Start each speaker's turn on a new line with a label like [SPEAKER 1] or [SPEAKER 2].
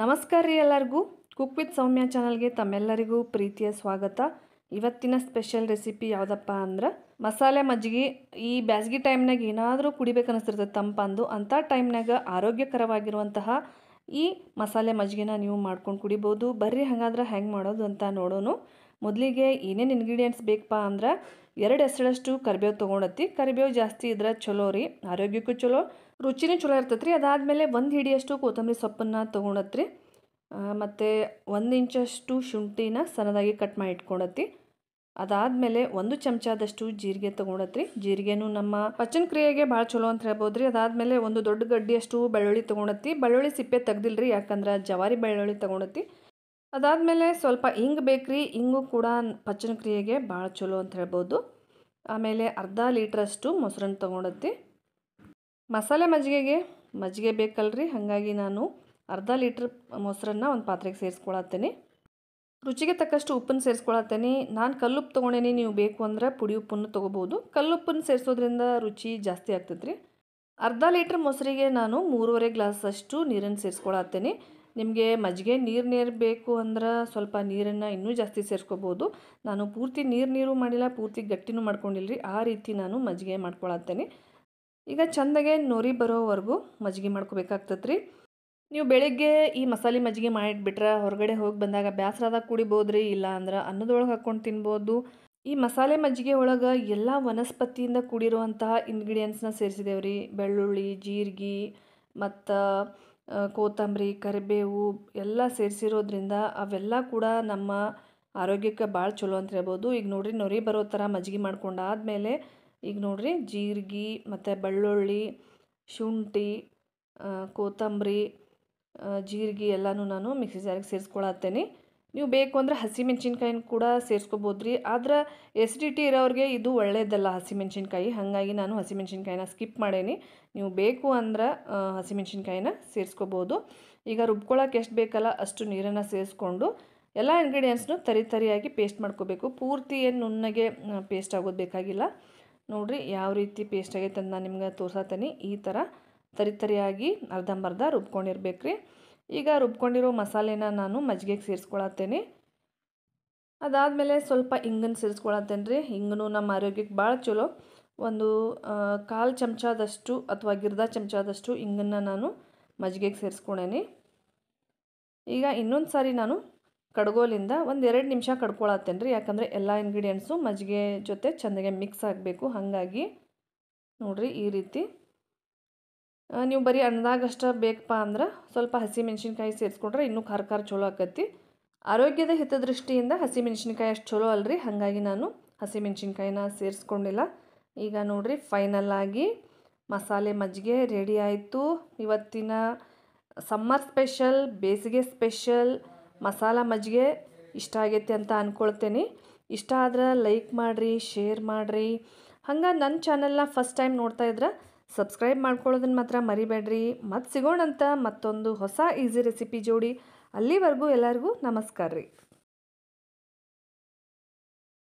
[SPEAKER 1] ನಮಸ್ಕಾರ ರೀ ಎಲ್ಲರಿಗೂ ಕುಕ್ ವಿತ್ ಸೌಮ್ಯ ಚಾನಲ್ಗೆ ತಮ್ಮೆಲ್ಲರಿಗೂ ಪ್ರೀತಿಯ ಸ್ವಾಗತ ಇವತ್ತಿನ ಸ್ಪೆಷಲ್ ರೆಸಿಪಿ ಯಾವುದಪ್ಪ ಅಂದ್ರೆ ಮಸಾಲೆ ಮಜ್ಜಿಗೆ ಈ ಬ್ಯಾಸ್ಗೆ ಟೈಮ್ನಾಗ ಏನಾದರೂ ಕುಡಿಬೇಕನ್ನಿಸ್ತಿರ್ತದೆ ತಂಪಂದು ಅಂಥ ಟೈಮ್ನಾಗ ಆರೋಗ್ಯಕರವಾಗಿರುವಂತಹ ಈ ಮಸಾಲೆ ಮಜ್ಜಿಗೆನ ನೀವು ಮಾಡ್ಕೊಂಡು ಕುಡಿಬೋದು ಬರ್ರಿ ಹಾಗಾದ್ರೆ ಹೆಂಗೆ ಮಾಡೋದು ಅಂತ ನೋಡೋಣ ಮೊದಲಿಗೆ ಏನೇನು ಇಂಗ್ರೀಡಿಯೆಂಟ್ಸ್ ಬೇಕಪ್ಪ ಅಂದ್ರೆ ಎರಡು ಹೆಸರಷ್ಟು ಕರಿಬೇವು ತೊಗೊಂಡತಿ ಕರಿಬೇವು ಜಾಸ್ತಿ ಇದ್ರೆ ಚಲೋ ರೀ ಆರೋಗ್ಯಕ್ಕೂ ಚಲೋ ರುಚಿನೂ ಚಲೋ ರೀ ಅದಾದಮೇಲೆ ಒಂದು ಹಿಡಿಯಷ್ಟು ಕೊತ್ತಂಬರಿ ಸೊಪ್ಪನ್ನ ತೊಗೊಂಡತ್ರಿ ಮತ್ತು ಒಂದು ಇಂಚಷ್ಟು ಶುಂಠಿನ ಸಣ್ಣದಾಗಿ ಕಟ್ ಮಾಡಿ ಇಟ್ಕೊಂಡತಿ ಅದಾದಮೇಲೆ ಒಂದು ಚಮಚದಷ್ಟು ಜೀರಿಗೆ ತೊಗೊಂಡತ್ರಿ ಜೀರಿಗೆನೂ ನಮ್ಮ ಪಚನ ಕ್ರಿಯೆಗೆ ಭಾಳ ಚಲೋ ಅಂತ ಹೇಳ್ಬೋದು ರೀ ಅದಾದಮೇಲೆ ಒಂದು ದೊಡ್ಡ ಗಡ್ಡಿಯಷ್ಟು ಬೆಳ್ಳುಳ್ಳಿ ತೊಗೊಂಡತಿ ಬೆಳ್ಳುಳ್ಳಿ ಸಿಪ್ಪೆ ತೆಗ್ದಿಲ್ಲ ರೀ ಯಾಕಂದ್ರೆ ಜವಾರಿ ಬೆಳ್ಳುಳ್ಳಿ ತೊಗೊಂಡತಿ ಅದಾದಮೇಲೆ ಸ್ವಲ್ಪ ಬೇಕು ಬೇಕ್ರಿ ಹಿಂಗು ಕೂಡ ಪಚನ ಕ್ರಿಯೆಗೆ ಭಾಳ ಚಲೋ ಅಂತ ಹೇಳ್ಬೋದು ಆಮೇಲೆ ಅರ್ಧ ಲೀಟ್ರಷ್ಟು ಮೊಸರನ್ನು ತೊಗೊಂಡತ್ತಿ ಮಸಾಲೆ ಮಜ್ಜಿಗೆಗೆ ಮಜ್ಜಿಗೆ ಬೇಕಲ್ರಿ ಹಾಗಾಗಿ ನಾನು ಅರ್ಧ ಲೀಟ್ರ್ ಮೊಸರನ್ನ ಒಂದು ಪಾತ್ರೆಗೆ ಸೇರಿಸ್ಕೊಳತ್ತೀನಿ ರುಚಿಗೆ ತಕ್ಕಷ್ಟು ಉಪ್ಪನ್ನು ಸೇರಿಸ್ಕೊಳತ್ತೇನೆ ನಾನು ಕಲ್ಲುಪ್ಪು ತೊಗೊಂಡೇನಿ ನೀವು ಬೇಕು ಅಂದರೆ ಪುಡಿ ಉಪ್ಪನ್ನು ತೊಗೋಬೋದು ಕಲ್ಲುಪ್ಪನ್ನು ಸೇರಿಸೋದ್ರಿಂದ ರುಚಿ ಜಾಸ್ತಿ ಆಗ್ತೈತ್ರಿ ಅರ್ಧ ಲೀಟ್ರ್ ಮೊಸರಿಗೆ ನಾನು ಮೂರುವರೆ ಗ್ಲಾಸಷ್ಟು ನೀರನ್ನು ಸೇರಿಸ್ಕೊಳತ್ತೇನೆ ನಿಮಗೆ ಮಜ್ಜಿಗೆ ನೀರು ನೀರು ಬೇಕು ಅಂದ್ರೆ ಸ್ವಲ್ಪ ನೀರನ್ನು ಇನ್ನೂ ಜಾಸ್ತಿ ಸೇರಿಸ್ಕೋಬೋದು ನಾನು ಪೂರ್ತಿ ನೀರು ನೀರು ಮಾಡಿಲ್ಲ ಪೂರ್ತಿ ಗಟ್ಟಿನೂ ಮಾಡ್ಕೊಂಡಿಲ್ಲ ಆ ರೀತಿ ನಾನು ಮಜ್ಜಿಗೆ ಮಾಡ್ಕೊಳತ್ತೇನೆ ಈಗ ಚೆಂದಾಗೆ ನೊರಿ ಬರೋವರೆಗೂ ಮಜ್ಜಿಗೆ ಮಾಡ್ಕೋಬೇಕಾಗ್ತದೆ ರೀ ನೀವು ಬೆಳಿಗ್ಗೆ ಈ ಮಸಾಲೆ ಮಜ್ಜಿಗೆ ಮಾಡಿಟ್ಬಿಟ್ರೆ ಹೊರಗಡೆ ಹೋಗಿ ಬಂದಾಗ ಬ್ಯಾಸರಾದಾಗ ಕುಡಿಬೋದು ರೀ ಇಲ್ಲ ಅಂದ್ರೆ ಅನ್ನದೊಳಗೆ ಹಾಕ್ಕೊಂಡು ತಿನ್ಬೋದು ಈ ಮಸಾಲೆ ಮಜ್ಜಿಗೆ ಒಳಗೆ ಎಲ್ಲ ವನಸ್ಪತಿಯಿಂದ ಕೂಡಿರುವಂತಹ ಇಂಗ್ರೀಡಿಯೆಂಟ್ಸ್ನ ರೀ ಬೆಳ್ಳುಳ್ಳಿ ಜೀರಿಗೆ ಮತ್ತು ಕೊತ್ತಂಬರಿ ಕರಿಬೇವು ಎಲ್ಲ ಸೇರಿಸಿರೋದ್ರಿಂದ ಅವೆಲ್ಲ ಕೂಡ ನಮ್ಮ ಆರೋಗ್ಯಕ್ಕೆ ಭಾಳ ಚಲೋ ಅಂತ ಹೇಳ್ಬೋದು ಈಗ ನೋಡಿರಿ ನೊರಿ ಬರೋ ಥರ ಮಜ್ಜಿಗೆ ಮಾಡ್ಕೊಂಡು ಆದಮೇಲೆ ಈಗ ನೋಡಿರಿ ಜೀರಿಗೆ ಮತ್ತು ಬೆಳ್ಳುಳ್ಳಿ ಶುಂಠಿ ಕೊತ್ತಂಬರಿ ಜೀರಿಗೆ ಎಲ್ಲನೂ ನಾನು ಮಿಕ್ಸಿ ಜಾರಿಗೆ ಸೇರಿಸ್ಕೊಳತ್ತೇನೆ ನೀವು ಬೇಕು ಅಂದರೆ ಹಸಿಮೆಣ್ಸಿನ್ಕಾಯಿನ ಕೂಡ ಸೇರಿಸ್ಕೋಬೋದು ರೀ ಆದ್ರೆ ಎಸಿಡಿಟಿ ಇರೋರಿಗೆ ಇದು ಒಳ್ಳೆಯದಲ್ಲ ಹಸಿಮೆಣ್ಸಿನ್ಕಾಯಿ ಹಾಗಾಗಿ ನಾನು ಹಸಿಮೆಣ್ಸಿನ್ಕಾಯಿನ ಸ್ಕಿಪ್ ಮಾಡೇನಿ ನೀವು ಬೇಕು ಅಂದ್ರೆ ಹಸಿಮೆಣ್ಸಿನ್ಕಾಯಿನ ಸೇರಿಸ್ಕೋಬೋದು ಈಗ ರುಬ್ಕೊಳಕ್ಕೆ ಎಷ್ಟು ಬೇಕಲ್ಲ ಅಷ್ಟು ನೀರನ್ನು ಸೇರಿಸ್ಕೊಂಡು ಎಲ್ಲ ಇಂಗ್ರೀಡಿಯೆಂಟ್ಸ್ನು ತರಿ ತರಿಯಾಗಿ ಪೇಸ್ಟ್ ಮಾಡ್ಕೋಬೇಕು ಪೂರ್ತಿ ಏನು ನುಣ್ಣಗೆ ಪೇಸ್ಟ್ ಆಗೋದು ಬೇಕಾಗಿಲ್ಲ ನೋಡಿರಿ ಯಾವ ರೀತಿ ಪೇಸ್ಟ್ ಆಗೈತೆ ಅಂತ ನಾನು ನಿಮ್ಗೆ ತೋರ್ಸತ್ತೀನಿ ಈ ಥರ ತರಿ ತರಿಯಾಗಿ ಅರ್ಧಂಬರ್ಧ ರುಬ್ಕೊಂಡಿರ್ಬೇಕು ರೀ ಈಗ ರುಬ್ಕೊಂಡಿರೋ ಮಸಾಲೆನ ನಾನು ಮಜ್ಜಿಗೆಗೆ ಸೇರಿಸ್ಕೊಳತ್ತೇನೆ ಅದಾದಮೇಲೆ ಸ್ವಲ್ಪ ಹಿಂಗನ್ನು ಸೇರಿಸ್ಕೊಳತ್ತೇನೆ ರೀ ಹಿಂಗನು ನಮ್ಮ ಆರೋಗ್ಯಕ್ಕೆ ಭಾಳ ಚಲೋ ಒಂದು ಕಾಲು ಚಮಚದಷ್ಟು ಅಥವಾ ಗಿರ್ದ ಚಮಚದಷ್ಟು ಹಿಂಗನ್ನು ನಾನು ಮಜ್ಜಿಗೆಗೆ ಸೇರಿಸ್ಕೊಳೇನಿ ಈಗ ಇನ್ನೊಂದು ಸಾರಿ ನಾನು ಕಡ್ಗೋಲಿಂದ ಒಂದು ಎರಡು ನಿಮಿಷ ಕಡ್ಕೊಳತ್ತೇನೆ ರೀ ಯಾಕಂದರೆ ಎಲ್ಲ ಇಂಗ್ರೀಡಿಯೆಂಟ್ಸು ಮಜ್ಜಿಗೆ ಜೊತೆ ಚೆಂದಾಗೆ ಮಿಕ್ಸ್ ಆಗಬೇಕು ಹಾಗಾಗಿ ನೋಡಿರಿ ಈ ರೀತಿ ನೀವು ಬರೀ ಅನ್ನದಾಗಷ್ಟೇ ಬೇಕಪ್ಪ ಅಂದ್ರೆ ಸ್ವಲ್ಪ ಹಸಿಮೆಣ್ಸಿನ್ಕಾಯಿ ಸೇರಿಸ್ಕೊಂಡ್ರೆ ಇನ್ನೂ ಖಾರ ಖಾರ ಚಲೋ ಆಕತಿ ಆರೋಗ್ಯದ ಹಿತದೃಷ್ಟಿಯಿಂದ ಹಸಿಮೆಣ್ಸಿನ್ಕಾಯಿ ಅಷ್ಟು ಚಲೋ ಅಲ್ರಿ ಹಾಗಾಗಿ ನಾನು ಹಸಿಮೆಣ್ಸಿನ್ಕಾಯಿನ ಸೇರಿಸ್ಕೊಂಡಿಲ್ಲ ಈಗ ನೋಡಿರಿ ಫೈನಲ್ ಆಗಿ ಮಸಾಲೆ ಮಜ್ಜಿಗೆ ರೆಡಿ ಆಯಿತು ಇವತ್ತಿನ ಸಮ್ಮರ್ ಸ್ಪೆಷಲ್ ಬೇಸಿಗೆ ಸ್ಪೆಷಲ್ ಮಸಾಲ ಮಜ್ಜಿಗೆ ಇಷ್ಟ ಆಗೈತೆ ಅಂತ ಅಂದ್ಕೊಳ್ತೇನೆ ಇಷ್ಟ ಆದ್ರೆ ಲೈಕ್ ಮಾಡಿರಿ ಶೇರ್ ಮಾಡಿರಿ ಹಂಗೆ ನನ್ನ ಚಾನೆಲ್ನ ಫಸ್ಟ್ ಟೈಮ್ ನೋಡ್ತಾ ಇದ್ರೆ ಸಬ್ಸ್ಕ್ರೈಬ್ ಮಾಡ್ಕೊಳ್ಳೋದನ್ನು ಮಾತ್ರ ಮರಿಬೇಡ್ರಿ ಮತ್ತು ಸಿಗೋಣಂತ ಮತ್ತೊಂದು ಹೊಸ ಈಸಿ ರೆಸಿಪಿ ಜೋಡಿ ಅಲ್ಲಿವರೆಗೂ ಎಲ್ಲರಿಗೂ ನಮಸ್ಕಾರ ರೀ